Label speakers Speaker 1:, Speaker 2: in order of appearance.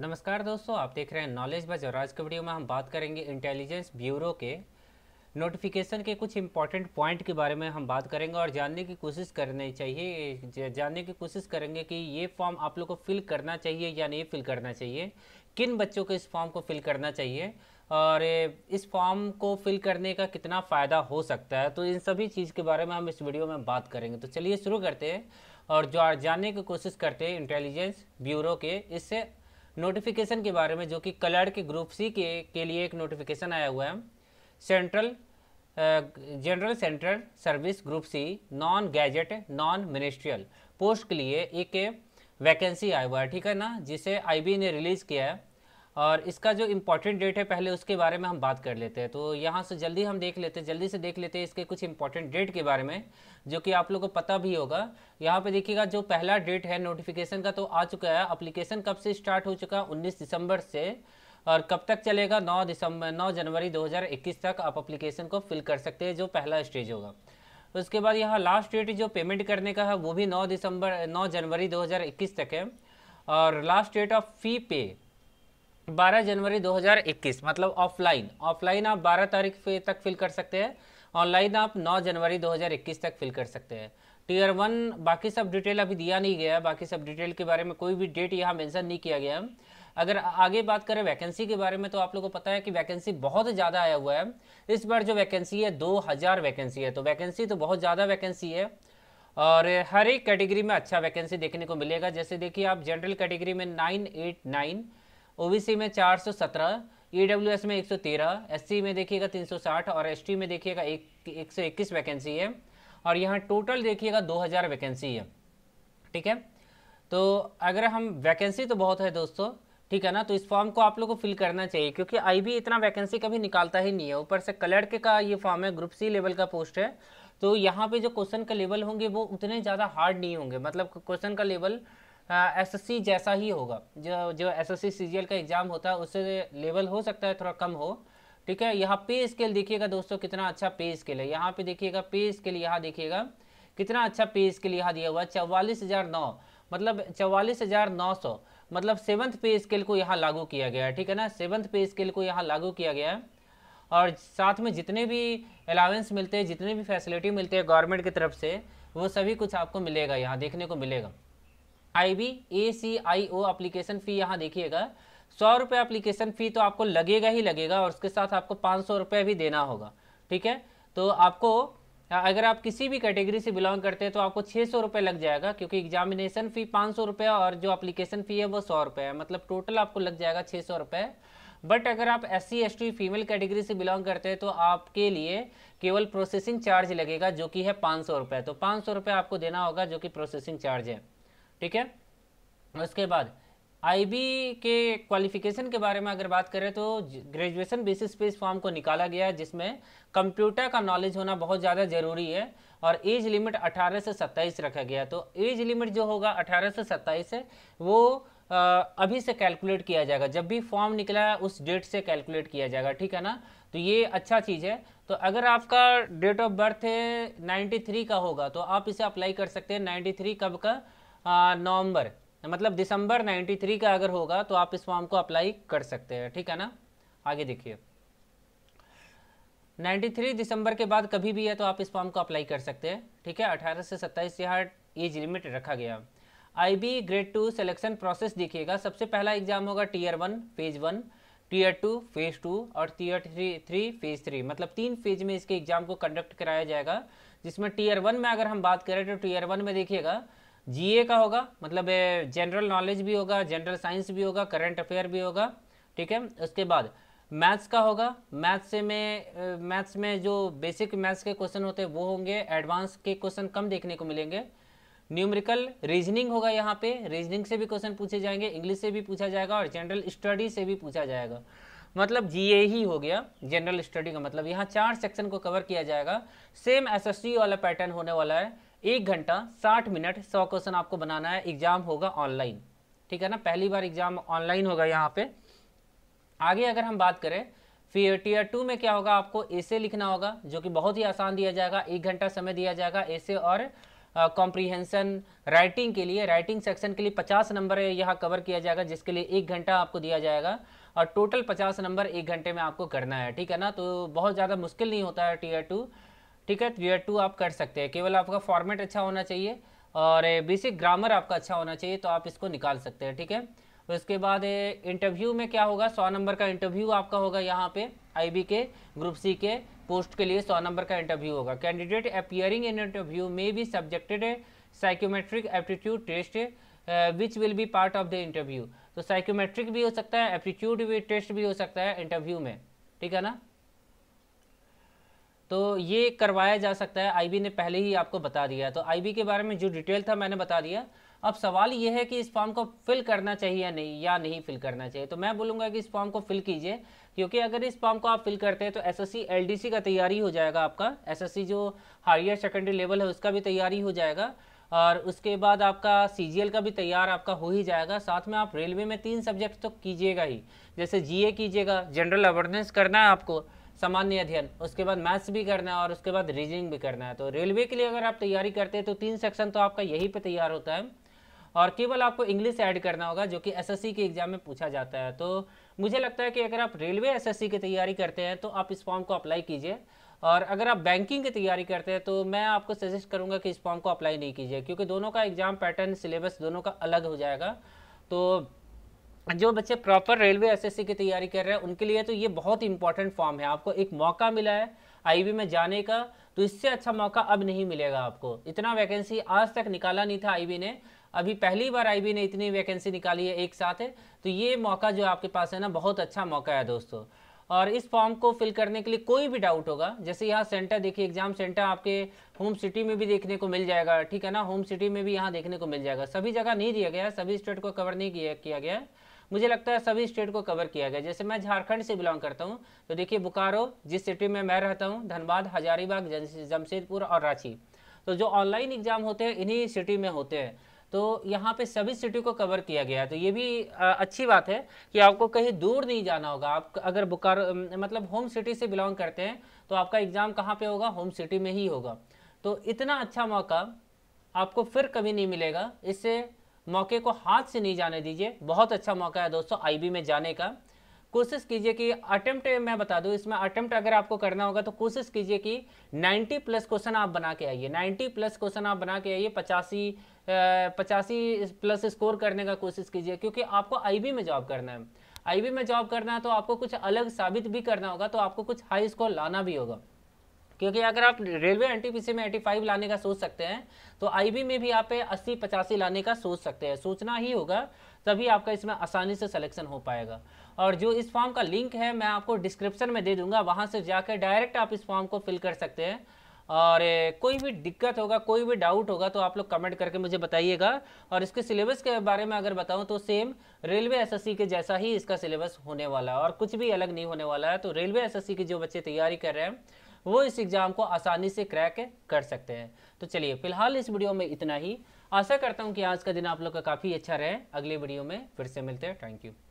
Speaker 1: नमस्कार दोस्तों आप देख रहे हैं नॉलेज बज और आज के वीडियो में हम बात करेंगे इंटेलिजेंस ब्यूरो के नोटिफिकेशन के कुछ इम्पॉर्टेंट पॉइंट के बारे में हम बात करेंगे और जानने की कोशिश करनी चाहिए जानने की कोशिश करेंगे कि ये फॉर्म आप लोग को फिल करना चाहिए या नहीं फिल करना चाहिए किन बच्चों को इस फॉर्म को फिल करना चाहिए और इस फॉर्म को फिल करने का कितना फ़ायदा हो सकता है तो इन सभी चीज़ के बारे में हम इस वीडियो में बात करेंगे तो चलिए शुरू करते हैं और जो जानने की कोशिश करते हैं इंटेलिजेंस ब्यूरो के इससे नोटिफिकेशन के बारे में जो कि कलर्ड के ग्रुप सी के के लिए एक नोटिफिकेशन आया हुआ है central general central service group C non gazetted non ministerial post के लिए एक वैकेंसी आया हुआ है ठीक है ना जिसे आईबी ने रिलीज़ किया है और इसका जो इम्पोर्टेंट डेट है पहले उसके बारे में हम बात कर लेते हैं तो यहाँ से जल्दी हम देख लेते हैं जल्दी से देख लेते हैं इसके कुछ इम्पोर्टेंट डेट के बारे में जो कि आप लोगों को पता भी होगा यहाँ पे देखिएगा जो पहला डेट है नोटिफिकेशन का तो आ चुका है अप्लीकेशन कब से स्टार्ट हो चुका है उन्नीस दिसंबर से और कब तक चलेगा नौ दिसंबर नौ जनवरी दो तक आप अप्लीकेशन को फिल कर सकते हैं जो पहला स्टेज होगा उसके बाद यहाँ लास्ट डेट जो पेमेंट करने का है वो भी नौ दिसंबर नौ जनवरी दो तक है और लास्ट डेट ऑफ फी पे 12 जनवरी 2021 मतलब ऑफलाइन ऑफलाइन आप 12 तारीख तक फिल कर सकते हैं ऑनलाइन आप 9 जनवरी 2021 तक फिल कर सकते हैं टीयर वन बाकी सब डिटेल अभी दिया नहीं गया बाकी सब डिटेल के बारे में कोई भी डेट यहाँ मेंशन नहीं किया गया है अगर आगे बात करें वैकेंसी के बारे में तो आप लोगों को पता है कि वैकेंसी बहुत ज़्यादा आया हुआ है इस बार जो वैकेंसी है दो हज़ार वैकेंसी है तो वैकेंसी तो बहुत ज़्यादा वैकेंसी है और हर एक कैटेगरी में अच्छा वैकेंसी देखने को मिलेगा जैसे देखिए आप जनरल कैटेगरी में नाइन एट नाइन ओबीसी में 417 एस में 113 एससी में देखिएगा 360 और एसटी में देखिएगा एक एक वैकेंसी है और यहाँ टोटल देखिएगा 2000 वैकेंसी है ठीक है तो अगर हम वैकेंसी तो बहुत है दोस्तों ठीक है ना तो इस फॉर्म को आप लोग को फिल करना चाहिए क्योंकि आई भी इतना वैकेंसी कभी निकालता ही नहीं है ऊपर से कलर के का ये फॉर्म है ग्रुप सी लेवल का पोस्ट है तो यहाँ पे जो क्वेश्चन का लेवल होंगे वो उतने ज़्यादा हार्ड नहीं होंगे मतलब क्वेश्चन का लेवल एसएससी हाँ, जैसा ही होगा जो जो एसएससी सीजीएल का एग्ज़ाम होता है उससे लेवल हो सकता है थोड़ा कम हो ठीक है यहाँ पे स्केल देखिएगा दोस्तों कितना अच्छा पे स्केल है यहाँ पे देखिएगा पे स्केल यहाँ देखिएगा कितना अच्छा पे स्केल यहाँ दिया हुआ है चौवालीस हज़ार नौ मतलब चौवालीस हज़ार नौ सौ मतलब सेवन्थ पे स्केल को यहाँ लागू किया गया है ठीक है ना सेवन्थ पे स्केल को यहाँ लागू किया गया है और साथ में जितने भी अलाउंस मिलते हैं जितने भी फैसिलिटी मिलते हैं गवर्नमेंट की तरफ से वो सभी कुछ आपको मिलेगा यहाँ देखने को मिलेगा आई बी ए सी आई ओ अप्लीकेशन फ़ी यहाँ देखिएगा सौ रुपये अप्लीकेशन फ़ी तो आपको लगेगा ही लगेगा और उसके साथ आपको पाँच सौ रुपये भी देना होगा ठीक है तो आपको अगर आप किसी भी कैटेगरी से बिलोंग करते हैं तो आपको छः सौ रुपये लग जाएगा क्योंकि एग्जामिनेशन फ़ी पाँच सौ रुपये और जो अप्लीकेशन फ़ी है वो सौ रुपये है मतलब टोटल आपको लग जाएगा छः सौ रुपये बट अगर आप S C S T female category से बिलोंग करते हैं तो आपके लिए केवल प्रोसेसिंग चार्ज लगेगा जो कि है पाँच सौ रुपये तो पाँच सौ रुपये आपको देना होगा जो कि प्रोसेसिंग चार्ज है ठीक है उसके बाद आईबी के क्वालिफिकेशन के बारे में अगर बात करें तो ग्रेजुएशन बेसिस पे इस फॉर्म को निकाला गया है जिसमें कंप्यूटर का नॉलेज होना बहुत ज़्यादा ज़रूरी है और एज लिमिट 18 से 27 रखा गया तो एज लिमिट जो होगा 18 से 27 है वो आ, अभी से कैलकुलेट किया जाएगा जब भी फॉर्म निकला है उस डेट से कैलकुलेट किया जाएगा ठीक है ना तो ये अच्छा चीज़ है तो अगर आपका डेट ऑफ बर्थ थ्री का होगा तो आप इसे अप्लाई कर सकते हैं नाइन्टी कब का नवंबर मतलब दिसंबर 93 का अगर होगा तो आप इस फॉर्म को अप्लाई कर सकते हैं ठीक है ना आगे देखिए 93 दिसंबर के बाद कभी भी है तो आप इस फॉर्म को अप्लाई कर सकते हैं ठीक है 18 से 27 यहाँ एज लिमिट रखा गया I B grade two selection process देखिएगा सबसे पहला एग्जाम होगा tier one phase one tier two phase two और tier three three phase three मतलब तीन फेज में इसके एग्जाम को कंडक्ट कराया जाएगा जिसमें टीयर वन में अगर हम बात करें तो टीयर वन में देखिएगा जीए का होगा मतलब जनरल नॉलेज भी होगा जनरल साइंस भी होगा करंट अफेयर भी होगा ठीक है उसके बाद मैथ्स का होगा मैथ्स में मैथ्स में जो बेसिक मैथ्स के क्वेश्चन होते हैं वो होंगे एडवांस के क्वेश्चन कम देखने को मिलेंगे न्यूमेरिकल रीजनिंग होगा यहाँ पे रीजनिंग से भी क्वेश्चन पूछे जाएंगे इंग्लिश से भी पूछा जाएगा और जनरल स्टडी से भी पूछा जाएगा मतलब जीए ही हो गया जनरल स्टडी का मतलब यहाँ चार सेक्शन को कवर किया जाएगा सेम एसएससी वाला पैटर्न होने वाला है एक घंटा साठ मिनट सौ क्वेश्चन आपको बनाना है एग्जाम होगा ऑनलाइन ठीक है ना पहली बार एग्जाम ऑनलाइन होगा यहाँ पे आगे अगर हम बात करें फिर टीयर टू में क्या होगा आपको ऐसे लिखना होगा जो कि बहुत ही आसान दिया जाएगा एक घंटा समय दिया जाएगा ऐसे और कॉम्प्रीहेंसन uh, राइटिंग के लिए राइटिंग सेक्शन के लिए पचास नंबर यहाँ कवर किया जाएगा जिसके लिए एक घंटा आपको दिया जाएगा और टोटल पचास नंबर एक घंटे में आपको करना है ठीक है ना तो बहुत ज़्यादा मुश्किल नहीं होता है टीयर टू ठीक है ईयर तो टू आप कर सकते हैं केवल आपका फॉर्मेट अच्छा होना चाहिए और बेसिक ग्रामर आपका अच्छा होना चाहिए तो आप इसको निकाल सकते हैं ठीक है उसके बाद इंटरव्यू में क्या होगा सौ नंबर का इंटरव्यू आपका होगा यहाँ पे आईबी के ग्रुप सी के पोस्ट के लिए सौ नंबर का इंटरव्यू होगा कैंडिडेट अपियरिंग इन इंटरव्यू में भी subjected psychometric aptitude test which will be part of the interview तो साइकोमेट्रिक भी हो सकता है एप्टीट्यूड भी टेस्ट भी हो सकता है इंटरव्यू में ठीक है ना तो ये करवाया जा सकता है आईबी ने पहले ही आपको बता दिया तो आईबी के बारे में जो डिटेल था मैंने बता दिया अब सवाल ये है कि इस फॉर्म को फिल करना चाहिए या नहीं या नहीं फिल करना चाहिए तो मैं बोलूँगा कि इस फॉर्म को फिल कीजिए क्योंकि अगर इस फॉर्म को आप फिल करते हैं तो एस एस का तैयारी हो जाएगा आपका एस जो हायर सेकेंडरी लेवल है उसका भी तैयारी हो जाएगा और उसके बाद आपका सी का भी तैयार आपका हो ही जाएगा साथ में आप रेलवे में तीन सब्जेक्ट तो कीजिएगा ही जैसे जीए कीजिएगा जनरल अवेयरनेस करना है आपको सामान्य अध्ययन उसके बाद मैथ्स भी करना है और उसके बाद रीजनिंग भी करना है तो रेलवे के लिए अगर आप तैयारी करते हैं तो तीन सेक्शन तो आपका यहीं पे तैयार होता है और केवल आपको इंग्लिश ऐड करना होगा जो कि एसएससी के एग्जाम में पूछा जाता है तो मुझे लगता है कि अगर आप रेलवे एसएससी की तैयारी करते हैं तो आप इस फॉर्म को अप्लाई कीजिए और अगर आप बैंकिंग की तैयारी करते हैं तो मैं आपको सजेस्ट करूंगा कि इस फॉर्म को अप्लाई नहीं कीजिए क्योंकि दोनों का एग्जाम पैटर्न सिलेबस दोनों का अलग हो जाएगा तो जो बच्चे प्रॉपर रेलवे एसएससी की तैयारी कर रहे हैं उनके लिए तो ये बहुत इंपॉर्टेंट फॉर्म है आपको एक मौका मिला है आईबी में जाने का तो इससे अच्छा मौका अब नहीं मिलेगा आपको इतना वैकेंसी आज तक निकाला नहीं था आईबी ने अभी पहली बार आईबी ने इतनी वैकेंसी निकाली है एक साथ है तो ये मौका जो आपके पास है ना बहुत अच्छा मौका है दोस्तों और इस फॉर्म को फिल करने के लिए कोई भी डाउट होगा जैसे यहाँ सेंटर देखिए एग्जाम सेंटर आपके होम सिटी में भी देखने को मिल जाएगा ठीक है ना होम सिटी में भी यहाँ देखने को मिल जाएगा सभी जगह नहीं दिया गया सभी स्टेट को कवर नहीं किया गया मुझे लगता है सभी स्टेट को कवर किया गया जैसे मैं झारखंड से बिलोंग करता हूँ तो देखिए बोकारो जिस सिटी में मैं रहता हूँ धनबाद हजारीबाग जमशेदपुर और रांची तो जो ऑनलाइन एग्जाम होते हैं इन्हीं सिटी में होते हैं तो यहाँ पे सभी सिटी को कवर किया गया है तो ये भी अच्छी बात है कि आपको कहीं दूर नहीं जाना होगा आप अगर बुकार मतलब होम सिटी से बिलोंग करते हैं तो आपका एग्ज़ाम कहाँ पे होगा होम सिटी में ही होगा तो इतना अच्छा मौका आपको फिर कभी नहीं मिलेगा इससे मौके को हाथ से नहीं जाने दीजिए बहुत अच्छा मौका है दोस्तों आईबी में जाने का कोशिश कीजिए कि अटेम्प्ट मैं बता दूं इसमें अटेम्प्ट अगर आपको करना होगा तो कोशिश कीजिए कि 90 प्लस क्वेश्चन आप बना के आइए 90 प्लस क्वेश्चन आप बना के आइए पचासी पचासी प्लस स्कोर करने का कोशिश कीजिए क्योंकि आपको आईबी में जॉब करना है आईबी में जॉब करना है तो आपको कुछ अलग साबित भी करना होगा तो आपको कुछ हाई स्कोर लाना भी होगा क्योंकि अगर आप रेलवे एनटीपीसी में फाइव लाने का सोच सकते हैं तो आई में भी आप अस्सी पचासी लाने का सोच सकते हैं सोचना ही होगा तभी आपका इसमें आसानी से सिलेक्शन हो पाएगा और जो इस फॉर्म का लिंक है मैं आपको डिस्क्रिप्शन में दे दूंगा वहां से जाकर डायरेक्ट आप इस फॉर्म को फिल कर सकते हैं और कोई भी दिक्कत होगा कोई भी डाउट होगा तो आप लोग कमेंट करके मुझे बताइएगा और इसके सिलेबस के बारे में अगर बताऊं तो सेम रेलवे एसएससी के जैसा ही इसका सिलेबस होने वाला है और कुछ भी अलग नहीं होने वाला है तो रेलवे एसएससी की जो बच्चे तैयारी कर रहे हैं वो इस एग्ज़ाम को आसानी से क्रैक कर सकते हैं तो चलिए फिलहाल इस वीडियो में इतना ही आशा करता हूँ कि आज का दिन आप लोग का काफ़ी अच्छा रहे अगले वीडियो में फिर से मिलते हैं थैंक यू